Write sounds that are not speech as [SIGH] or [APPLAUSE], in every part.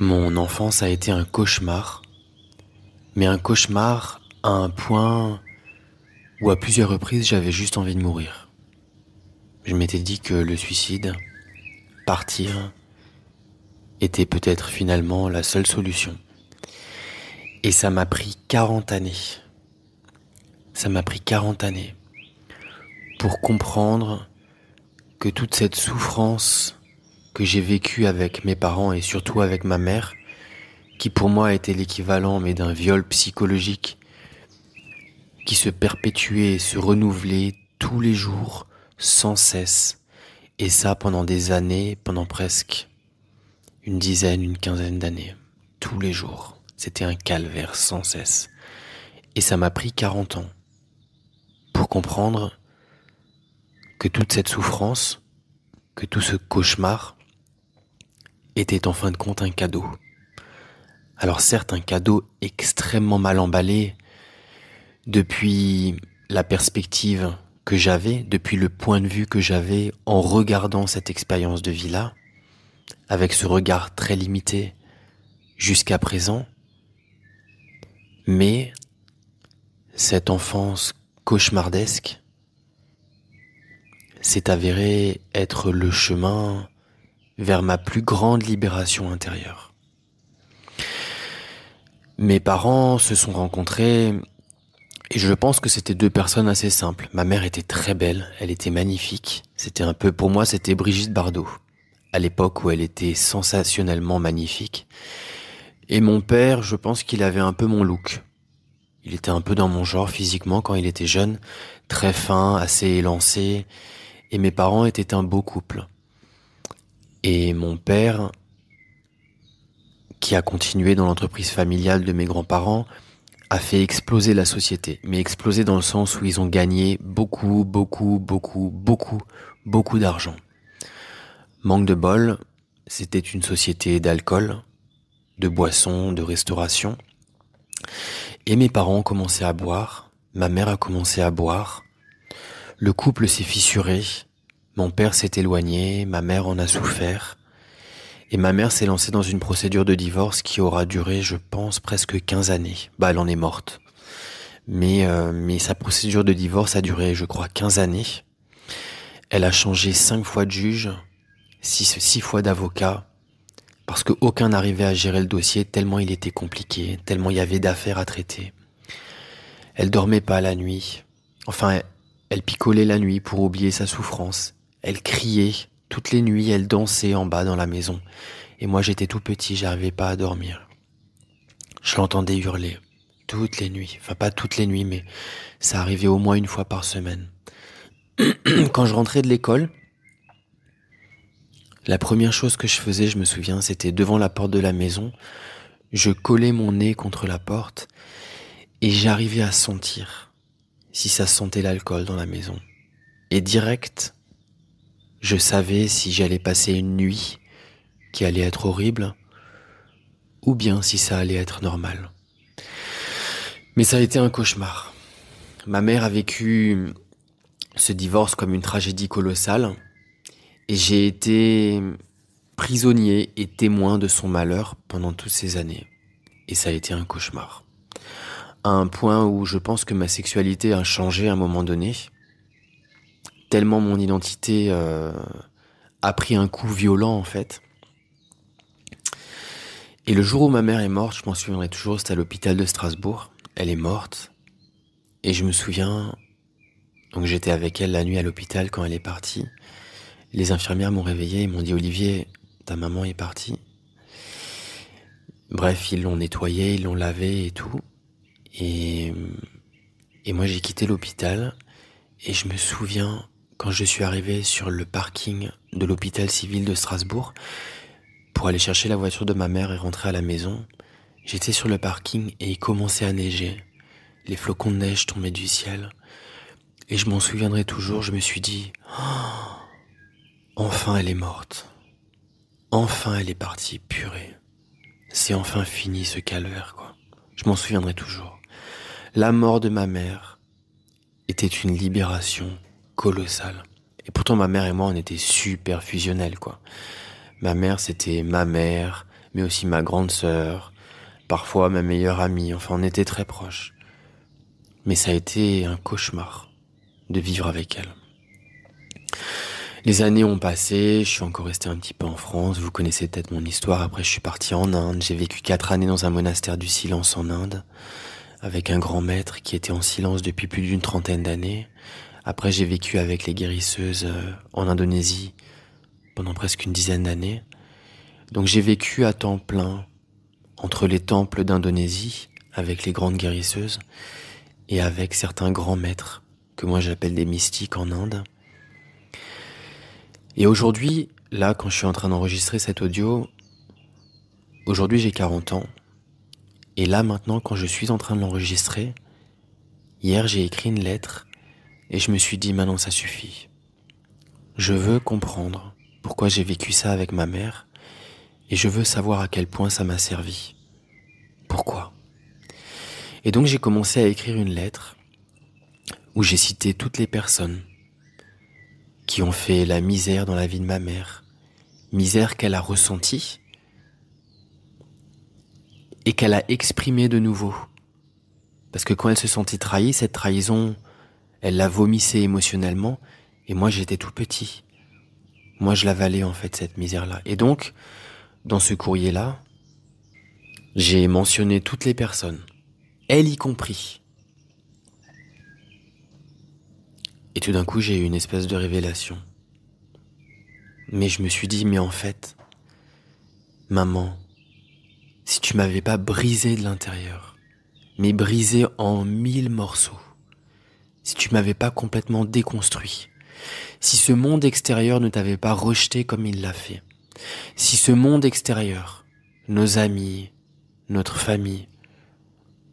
Mon enfance a été un cauchemar, mais un cauchemar à un point où à plusieurs reprises j'avais juste envie de mourir. Je m'étais dit que le suicide, partir, était peut-être finalement la seule solution. Et ça m'a pris 40 années. Ça m'a pris 40 années pour comprendre que toute cette souffrance que j'ai vécu avec mes parents et surtout avec ma mère, qui pour moi était l'équivalent mais d'un viol psychologique, qui se perpétuait et se renouvelait tous les jours, sans cesse, et ça pendant des années, pendant presque une dizaine, une quinzaine d'années, tous les jours. C'était un calvaire sans cesse. Et ça m'a pris 40 ans pour comprendre que toute cette souffrance, que tout ce cauchemar, était en fin de compte un cadeau. Alors certes, un cadeau extrêmement mal emballé, depuis la perspective que j'avais, depuis le point de vue que j'avais en regardant cette expérience de vie-là, avec ce regard très limité jusqu'à présent, mais cette enfance cauchemardesque s'est avérée être le chemin vers ma plus grande libération intérieure. Mes parents se sont rencontrés et je pense que c'était deux personnes assez simples. Ma mère était très belle, elle était magnifique. C'était un peu, pour moi, c'était Brigitte Bardot, à l'époque où elle était sensationnellement magnifique. Et mon père, je pense qu'il avait un peu mon look. Il était un peu dans mon genre physiquement quand il était jeune, très fin, assez élancé. Et mes parents étaient un beau couple et mon père, qui a continué dans l'entreprise familiale de mes grands-parents, a fait exploser la société, mais exploser dans le sens où ils ont gagné beaucoup, beaucoup, beaucoup, beaucoup, beaucoup d'argent. Manque de bol, c'était une société d'alcool, de boissons, de restauration. Et mes parents ont commencé à boire, ma mère a commencé à boire, le couple s'est fissuré, mon père s'est éloigné, ma mère en a souffert, et ma mère s'est lancée dans une procédure de divorce qui aura duré, je pense, presque 15 années. Bah, elle en est morte. Mais, euh, mais sa procédure de divorce a duré, je crois, 15 années. Elle a changé 5 fois de juge, 6, 6 fois d'avocat, parce qu'aucun n'arrivait à gérer le dossier tellement il était compliqué, tellement il y avait d'affaires à traiter. Elle dormait pas la nuit. Enfin, elle picolait la nuit pour oublier sa souffrance elle criait. Toutes les nuits, elle dansait en bas dans la maison. Et moi, j'étais tout petit, j'arrivais pas à dormir. Je l'entendais hurler. Toutes les nuits. Enfin, pas toutes les nuits, mais ça arrivait au moins une fois par semaine. [CLEARS THROAT] Quand je rentrais de l'école, la première chose que je faisais, je me souviens, c'était devant la porte de la maison. Je collais mon nez contre la porte et j'arrivais à sentir si ça sentait l'alcool dans la maison. Et direct, je savais si j'allais passer une nuit qui allait être horrible, ou bien si ça allait être normal. Mais ça a été un cauchemar. Ma mère a vécu ce divorce comme une tragédie colossale, et j'ai été prisonnier et témoin de son malheur pendant toutes ces années. Et ça a été un cauchemar. À un point où je pense que ma sexualité a changé à un moment donné, tellement mon identité euh, a pris un coup violent en fait. Et le jour où ma mère est morte, je m'en souviendrai toujours, c'était à l'hôpital de Strasbourg. Elle est morte. Et je me souviens, donc j'étais avec elle la nuit à l'hôpital quand elle est partie. Les infirmières m'ont réveillé et m'ont dit Olivier, ta maman est partie. Bref, ils l'ont nettoyée, ils l'ont lavée et tout. Et, et moi j'ai quitté l'hôpital et je me souviens quand je suis arrivé sur le parking de l'hôpital civil de Strasbourg pour aller chercher la voiture de ma mère et rentrer à la maison, j'étais sur le parking et il commençait à neiger. Les flocons de neige tombaient du ciel. Et je m'en souviendrai toujours, je me suis dit oh, Enfin elle est morte. Enfin elle est partie, purée. C'est enfin fini ce calvaire, quoi. Je m'en souviendrai toujours. La mort de ma mère était une libération colossal. Et pourtant, ma mère et moi, on était super fusionnels, quoi. Ma mère, c'était ma mère, mais aussi ma grande sœur, parfois ma meilleure amie, enfin, on était très proches. Mais ça a été un cauchemar de vivre avec elle. Les années ont passé, je suis encore resté un petit peu en France, vous connaissez peut-être mon histoire, après je suis parti en Inde, j'ai vécu quatre années dans un monastère du silence en Inde, avec un grand maître qui était en silence depuis plus d'une trentaine d'années, après, j'ai vécu avec les guérisseuses euh, en Indonésie pendant presque une dizaine d'années. Donc j'ai vécu à temps plein entre les temples d'Indonésie avec les grandes guérisseuses et avec certains grands maîtres que moi j'appelle des mystiques en Inde. Et aujourd'hui, là, quand je suis en train d'enregistrer cet audio, aujourd'hui j'ai 40 ans. Et là maintenant, quand je suis en train de l'enregistrer, hier j'ai écrit une lettre et je me suis dit, maintenant ça suffit. Je veux comprendre pourquoi j'ai vécu ça avec ma mère, et je veux savoir à quel point ça m'a servi. Pourquoi Et donc j'ai commencé à écrire une lettre où j'ai cité toutes les personnes qui ont fait la misère dans la vie de ma mère, misère qu'elle a ressentie et qu'elle a exprimée de nouveau. Parce que quand elle se sentit trahie, cette trahison elle la vomissait émotionnellement, et moi j'étais tout petit. Moi je l'avalais en fait cette misère-là. Et donc, dans ce courrier-là, j'ai mentionné toutes les personnes, elle y compris. Et tout d'un coup, j'ai eu une espèce de révélation. Mais je me suis dit, mais en fait, maman, si tu m'avais pas brisé de l'intérieur, mais brisé en mille morceaux, si tu m'avais pas complètement déconstruit, si ce monde extérieur ne t'avait pas rejeté comme il l'a fait, si ce monde extérieur, nos amis, notre famille,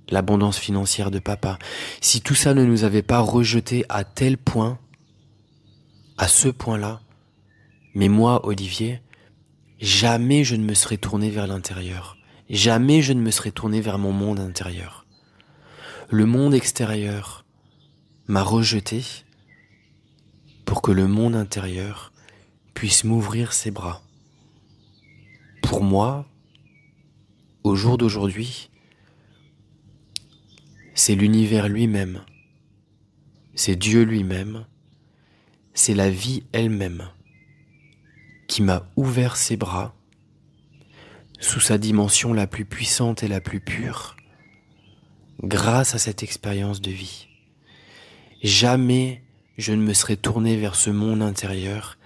l'abondance financière de papa, si tout ça ne nous avait pas rejeté à tel point, à ce point-là, mais moi, Olivier, jamais je ne me serais tourné vers l'intérieur, jamais je ne me serais tourné vers mon monde intérieur. Le monde extérieur, m'a rejeté pour que le monde intérieur puisse m'ouvrir ses bras. Pour moi, au jour d'aujourd'hui, c'est l'univers lui-même, c'est Dieu lui-même, c'est la vie elle-même qui m'a ouvert ses bras sous sa dimension la plus puissante et la plus pure grâce à cette expérience de vie. Jamais je ne me serais tourné vers ce monde intérieur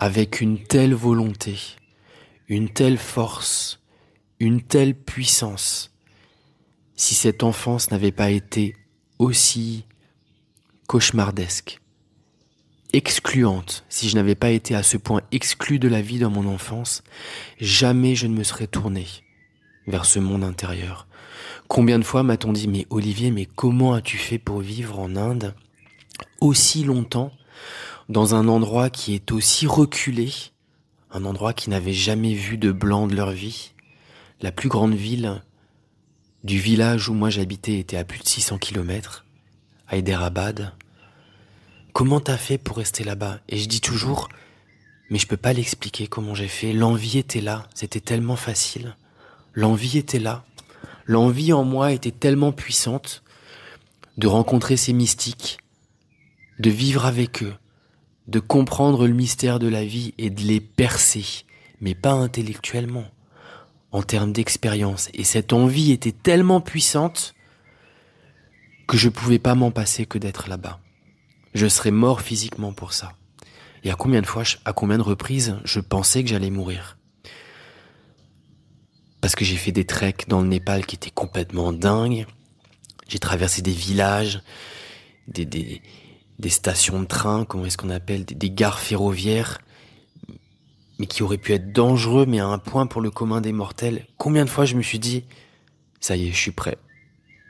avec une telle volonté, une telle force, une telle puissance, si cette enfance n'avait pas été aussi cauchemardesque, excluante, si je n'avais pas été à ce point exclu de la vie dans mon enfance, jamais je ne me serais tourné vers ce monde intérieur. Combien de fois m'a-t-on dit, mais Olivier, mais comment as-tu fait pour vivre en Inde aussi longtemps dans un endroit qui est aussi reculé, un endroit qui n'avait jamais vu de blanc de leur vie. La plus grande ville du village où moi j'habitais était à plus de 600 km, à Hyderabad. Comment t'as fait pour rester là-bas Et je dis toujours, mais je peux pas l'expliquer comment j'ai fait. L'envie était là, c'était tellement facile. L'envie était là. L'envie en moi était tellement puissante de rencontrer ces mystiques, de vivre avec eux, de comprendre le mystère de la vie et de les percer, mais pas intellectuellement, en termes d'expérience. Et cette envie était tellement puissante que je pouvais pas m'en passer que d'être là-bas. Je serais mort physiquement pour ça. Et à combien de fois, à combien de reprises, je pensais que j'allais mourir. Parce que j'ai fait des treks dans le Népal qui étaient complètement dingues. J'ai traversé des villages, des, des, des stations de train, comment est-ce qu'on appelle, des, gares ferroviaires, mais qui auraient pu être dangereux, mais à un point pour le commun des mortels. Combien de fois je me suis dit, ça y est, je suis prêt.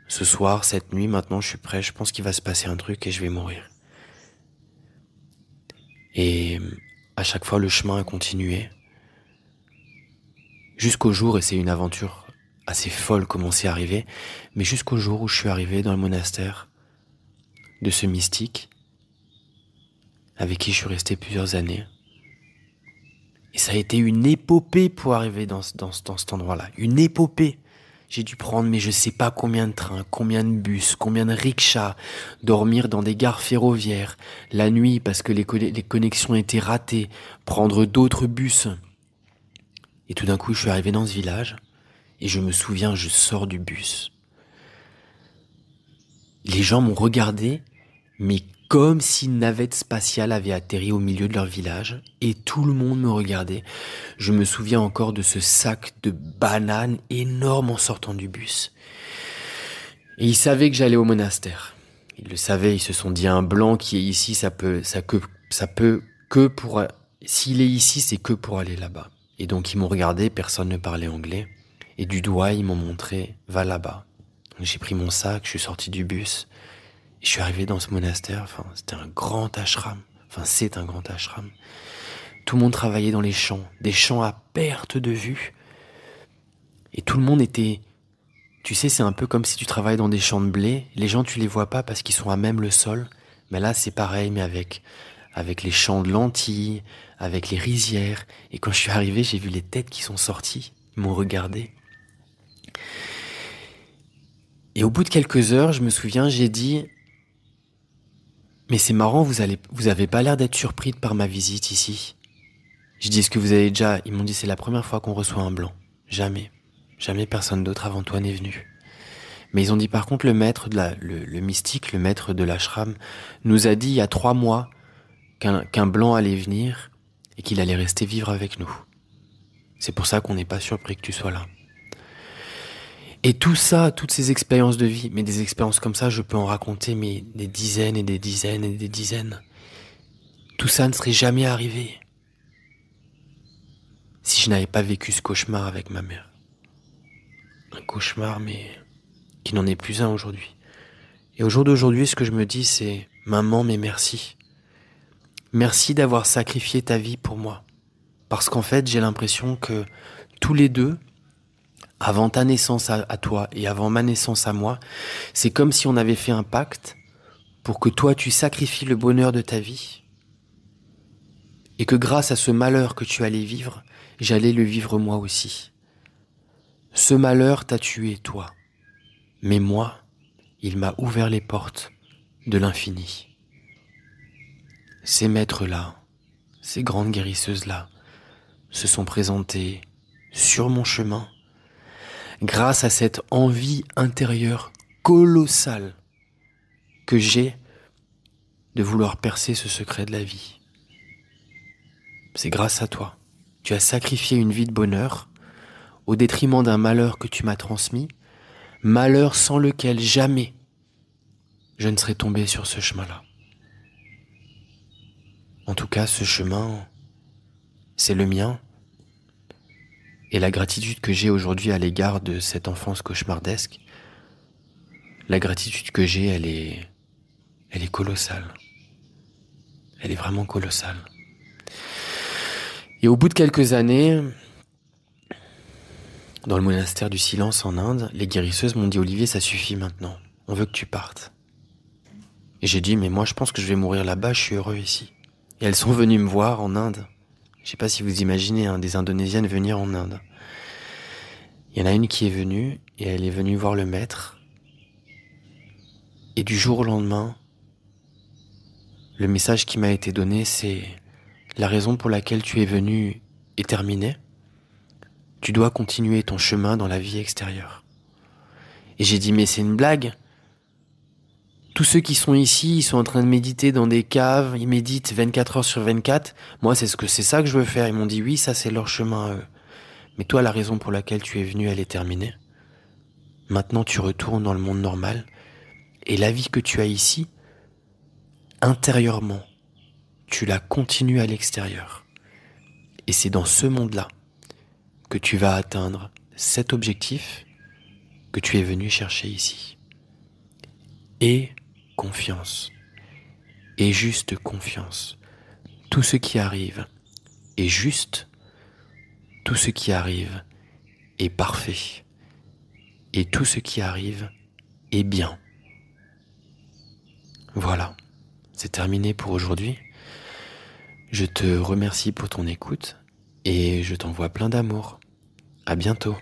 Ce soir, cette nuit, maintenant, je suis prêt, je pense qu'il va se passer un truc et je vais mourir. Et à chaque fois, le chemin a continué. Jusqu'au jour, et c'est une aventure assez folle comment c'est arrivé, mais jusqu'au jour où je suis arrivé dans le monastère de ce mystique avec qui je suis resté plusieurs années. Et ça a été une épopée pour arriver dans, dans, dans cet endroit-là. Une épopée. J'ai dû prendre, mais je sais pas combien de trains, combien de bus, combien de rickshaws, dormir dans des gares ferroviaires, la nuit parce que les, les connexions étaient ratées, prendre d'autres bus. Et tout d'un coup, je suis arrivé dans ce village, et je me souviens, je sors du bus. Les gens m'ont regardé, mais comme si une navette spatiale avait atterri au milieu de leur village, et tout le monde me regardait. Je me souviens encore de ce sac de bananes énorme en sortant du bus. Et ils savaient que j'allais au monastère. Ils le savaient, ils se sont dit un blanc qui est ici, ça peut, ça que, ça peut que pour, s'il est ici, c'est que pour aller là-bas. Et donc ils m'ont regardé, personne ne parlait anglais, et du doigt ils m'ont montré, va là-bas. J'ai pris mon sac, je suis sorti du bus, je suis arrivé dans ce monastère, enfin, c'était un grand ashram, enfin, c'est un grand ashram. Tout le monde travaillait dans les champs, des champs à perte de vue. Et tout le monde était. Tu sais, c'est un peu comme si tu travailles dans des champs de blé. Les gens, tu les vois pas parce qu'ils sont à même le sol. Mais là, c'est pareil, mais avec, avec les champs de lentilles, avec les rizières. Et quand je suis arrivé, j'ai vu les têtes qui sont sorties, m'ont regardé. Et au bout de quelques heures, je me souviens, j'ai dit mais c'est marrant, vous, allez, vous avez pas l'air d'être surpris par ma visite ici. Je dis ce que vous avez déjà. Ils m'ont dit c'est la première fois qu'on reçoit un blanc. Jamais. Jamais personne d'autre avant toi n'est venu. Mais ils ont dit par contre le maître de la, le, mystique, le maître de l'ashram, nous a dit il y a trois mois qu'un blanc allait venir et qu'il allait rester vivre avec nous. C'est pour ça qu'on n'est pas surpris que tu sois là. Et tout ça, toutes ces expériences de vie, mais des expériences comme ça, je peux en raconter mais des dizaines et des dizaines et des dizaines. Tout ça ne serait jamais arrivé si je n'avais pas vécu ce cauchemar avec ma mère. Un cauchemar, mais qui n'en est plus un aujourd'hui. Et au jour d'aujourd'hui, ce que je me dis, c'est Maman, mais merci. Merci d'avoir sacrifié ta vie pour moi. Parce qu'en fait, j'ai l'impression que tous les deux, avant ta naissance à, toi et avant ma naissance à moi, c'est comme si on avait fait un pacte pour que toi tu sacrifies le bonheur de ta vie et que grâce à ce malheur que tu allais vivre, j'allais le vivre moi aussi. Ce malheur t'a tué, toi, mais moi, il m'a ouvert les portes de l'infini. Ces maîtres-là, ces grandes guérisseuses-là, se sont présentées sur mon chemin grâce à cette envie intérieure colossale que j'ai de vouloir percer ce secret de la vie. C'est grâce à toi. Tu as sacrifié une vie de bonheur au détriment d'un malheur que tu m'as transmis, malheur sans lequel jamais je ne serais tombé sur ce chemin-là. En tout cas, ce chemin, c'est le mien et la gratitude que j'ai aujourd'hui à l'égard de cette enfance cauchemardesque, la gratitude que j'ai, elle est, elle est colossale. Elle est vraiment colossale. Et au bout de quelques années, dans le monastère du silence en Inde, les guérisseuses m'ont dit Olivier, ça suffit maintenant. On veut que tu partes. Et j'ai dit Mais moi, je pense que je vais mourir là-bas, je suis heureux ici. Et elles sont venues me voir en Inde je sais pas si vous imaginez hein, des Indonésiennes venir en Inde. Il y en a une qui est venue et elle est venue voir le maître. Et du jour au lendemain, le message qui m'a été donné, c'est la raison pour laquelle tu es venu est terminée. Tu dois continuer ton chemin dans la vie extérieure. Et j'ai dit mais c'est une blague tous ceux qui sont ici, ils sont en train de méditer dans des caves, ils méditent 24 heures sur 24. Moi, c'est ce que c'est ça que je veux faire. Ils m'ont dit oui, ça c'est leur chemin à eux. Mais toi, la raison pour laquelle tu es venu, elle est terminée. Maintenant, tu retournes dans le monde normal et la vie que tu as ici, intérieurement, tu la continues à l'extérieur. Et c'est dans ce monde-là que tu vas atteindre cet objectif que tu es venu chercher ici. Et confiance et juste confiance. Tout ce qui arrive est juste, tout ce qui arrive est parfait, et tout ce qui arrive est bien. Voilà, c'est terminé pour aujourd'hui. Je te remercie pour ton écoute et je t'envoie plein d'amour. À bientôt.